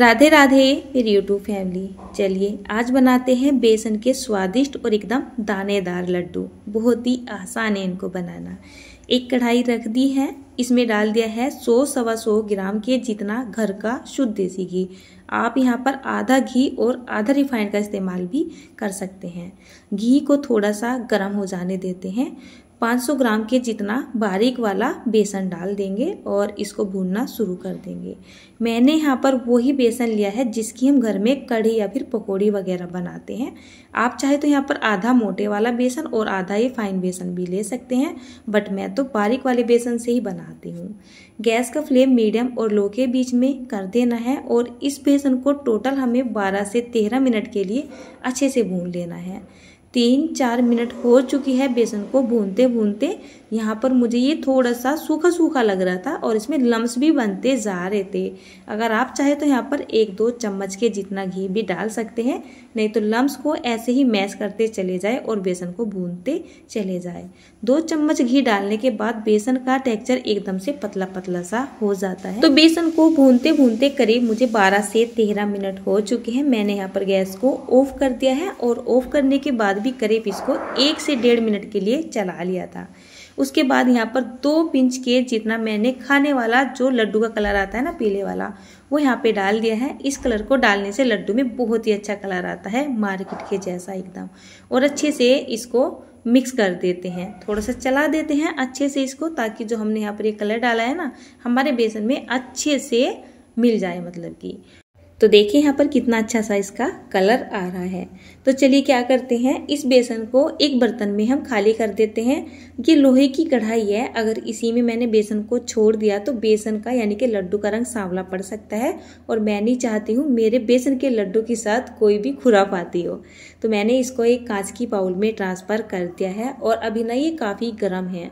राधे राधे मेरी YouTube family चलिए आज बनाते हैं बेसन के स्वादिष्ट और एकदम दानेदार लड्डू बहुत ही आसान है इनको बनाना एक कढ़ाई रख दी है इसमें डाल दिया है सौ सवा सौ ग्राम के जितना घर का शुद्ध देसी घी आप यहाँ पर आधा घी और आधा रिफाइंड का इस्तेमाल भी कर सकते हैं घी को थोड़ा सा गर्म हो जाने देते हैं 500 ग्राम के जितना बारीक वाला बेसन डाल देंगे और इसको भूनना शुरू कर देंगे मैंने यहाँ पर वही बेसन लिया है जिसकी हम घर में कढ़ी या फिर पकौड़ी वगैरह बनाते हैं आप चाहे तो यहाँ पर आधा मोटे वाला बेसन और आधा ही फाइन बेसन भी ले सकते हैं बट मैं तो बारीक वाले बेसन से ही बनाती हूँ गैस का फ्लेम मीडियम और लो के बीच में कर देना है और इस बेसन को टोटल हमें बारह से तेरह मिनट के लिए अच्छे से भून लेना है तीन चार मिनट हो चुकी है बेसन को भूनते भूनते यहाँ पर मुझे ये थोड़ा सा सूखा सूखा लग रहा था और इसमें लम्स भी बनते जा रहे थे अगर आप चाहे तो यहाँ पर एक दो चम्मच के जितना घी भी डाल सकते हैं नहीं तो लम्स को ऐसे ही मैश करते चले जाए और बेसन को भूनते चले जाए दो चम्मच घी डालने के बाद बेसन का टेक्चर एकदम से पतला पतला सा हो जाता है तो बेसन को भूनते भूनते करीब मुझे बारह से तेरह मिनट हो चुके हैं मैंने यहाँ पर गैस को ऑफ कर दिया है और ऑफ करने के बाद भी करीब इसको एक से डेढ़ मिनट के लिए चला लिया था उसके बाद यहाँ पर दो पिंच के जितना मैंने खाने वाला जो लड्डू का कलर आता है ना पीले वाला वो यहाँ पे डाल दिया है इस कलर को डालने से लड्डू में बहुत ही अच्छा कलर आता है मार्केट के जैसा एकदम और अच्छे से इसको मिक्स कर देते हैं थोड़ा सा चला देते हैं अच्छे से इसको ताकि जो हमने यहाँ पर ये कलर डाला है ना हमारे बेसन में अच्छे से मिल जाए मतलब कि तो देखिए यहाँ पर कितना अच्छा सा इसका कलर आ रहा है तो चलिए क्या करते हैं इस बेसन को एक बर्तन में हम खाली कर देते हैं ये लोहे की कढ़ाई है अगर इसी में मैंने बेसन को छोड़ दिया तो बेसन का यानी कि लड्डू का रंग सांवला पड़ सकता है और मैं नहीं चाहती हूँ मेरे बेसन के लड्डू के साथ कोई भी आती हो तो मैंने इसको एक कांच की बाउल में ट्रांसफ़र कर दिया है और अभी ना ये काफ़ी गर्म है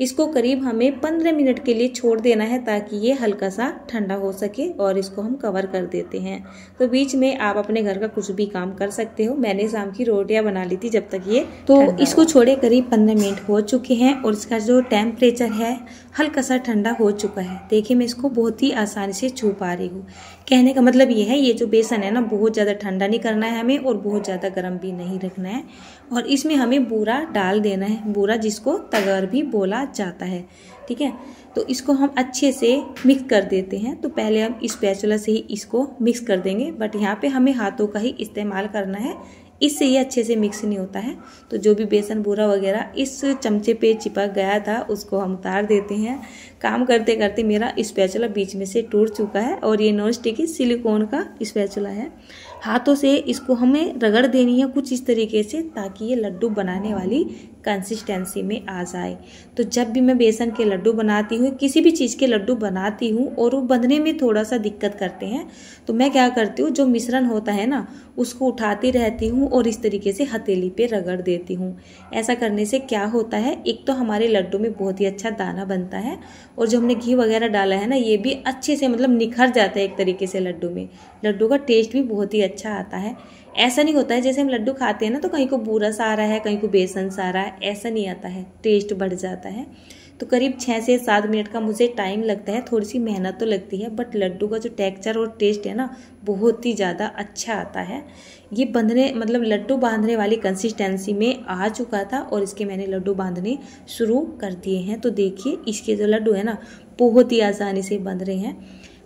इसको करीब हमें 15 मिनट के लिए छोड़ देना है ताकि ये हल्का सा ठंडा हो सके और इसको हम कवर कर देते हैं तो बीच में आप अपने घर का कुछ भी काम कर सकते हो मैंने शाम की रोटियां बना ली थी जब तक ये तो इसको छोड़े करीब पंद्रह मिनट हो चुके हैं और इसका जो टेम्परेचर है हल्का सा ठंडा हो चुका है देखिए मैं इसको बहुत ही आसानी से छू पा रही हूँ कहने का मतलब ये है ये जो बेसन है ना बहुत ज़्यादा ठंडा नहीं करना है हमें और बहुत ज़्यादा गर्म भी नहीं रखना है और इसमें हमें बूरा डाल देना है बूरा जिसको तगर भी बोला जाता है ठीक है तो इसको हम अच्छे से मिक्स कर देते हैं तो पहले हम इस पैचुला से ही इसको मिक्स कर देंगे बट यहाँ पे हमें हाथों का ही इस्तेमाल करना है इससे ये अच्छे से मिक्स नहीं होता है तो जो भी बेसन बूरा वगैरह इस चमचे पे चिपक गया था उसको हम उतार देते हैं काम करते करते मेरा स्पैचुला बीच में से टूट चुका है और ये नॉन स्टिक सिलिकॉन का स्पैचुला है हाथों से इसको हमें रगड़ देनी है कुछ इस तरीके से ताकि ये लड्डू बनाने वाली कंसिस्टेंसी में आ जाए तो जब भी मैं बेसन के लड्डू बनाती हूँ किसी भी चीज़ के लड्डू बनाती हूँ और वो बंधने में थोड़ा सा दिक्कत करते हैं तो मैं क्या करती हूँ जो मिश्रण होता है ना उसको उठाती रहती हूँ और इस तरीके से हथेली पे रगड़ देती हूँ ऐसा करने से क्या होता है एक तो हमारे लड्डू में बहुत ही अच्छा दाना बनता है और जो हमने घी वगैरह डाला है ना ये भी अच्छे से मतलब निखर जाता है एक तरीके से लड्डू में लड्डू का टेस्ट भी बहुत ही अच्छा आता है ऐसा नहीं होता है जैसे हम लड्डू खाते हैं ना तो कहीं को बूरा सा आ रहा है कहीं को बेसन सा आ रहा है ऐसा नहीं आता है टेस्ट बढ़ जाता है तो करीब छः से सात मिनट का मुझे टाइम लगता है थोड़ी सी मेहनत तो लगती है बट लड्डू का जो टेक्चर और टेस्ट है ना बहुत ही ज़्यादा अच्छा आता है ये बंधने मतलब लड्डू बांधने वाली कंसिस्टेंसी में आ चुका था और इसके मैंने लड्डू बांधने शुरू कर दिए हैं तो देखिए इसके जो लड्डू है ना बहुत ही आसानी से बंध रहे हैं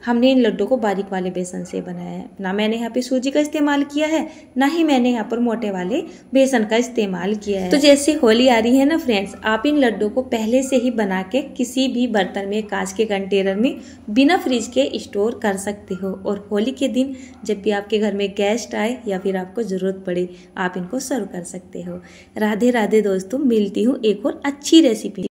हमने इन लड्डू को बारीक वाले बेसन से बनाया है ना मैंने यहाँ पे सूजी का इस्तेमाल किया है ना ही मैंने यहाँ पर मोटे वाले बेसन का इस्तेमाल किया है तो जैसे होली आ रही है ना फ्रेंड्स आप इन लड्डू को पहले से ही बना के किसी भी बर्तन में कांच के कंटेनर में बिना फ्रिज के स्टोर कर सकते हो और होली के दिन जब भी आपके घर में गेस्ट आए या फिर आपको ज़रूरत पड़े आप इनको सर्व कर सकते हो राधे राधे दोस्तों मिलती हूँ एक और अच्छी रेसिपी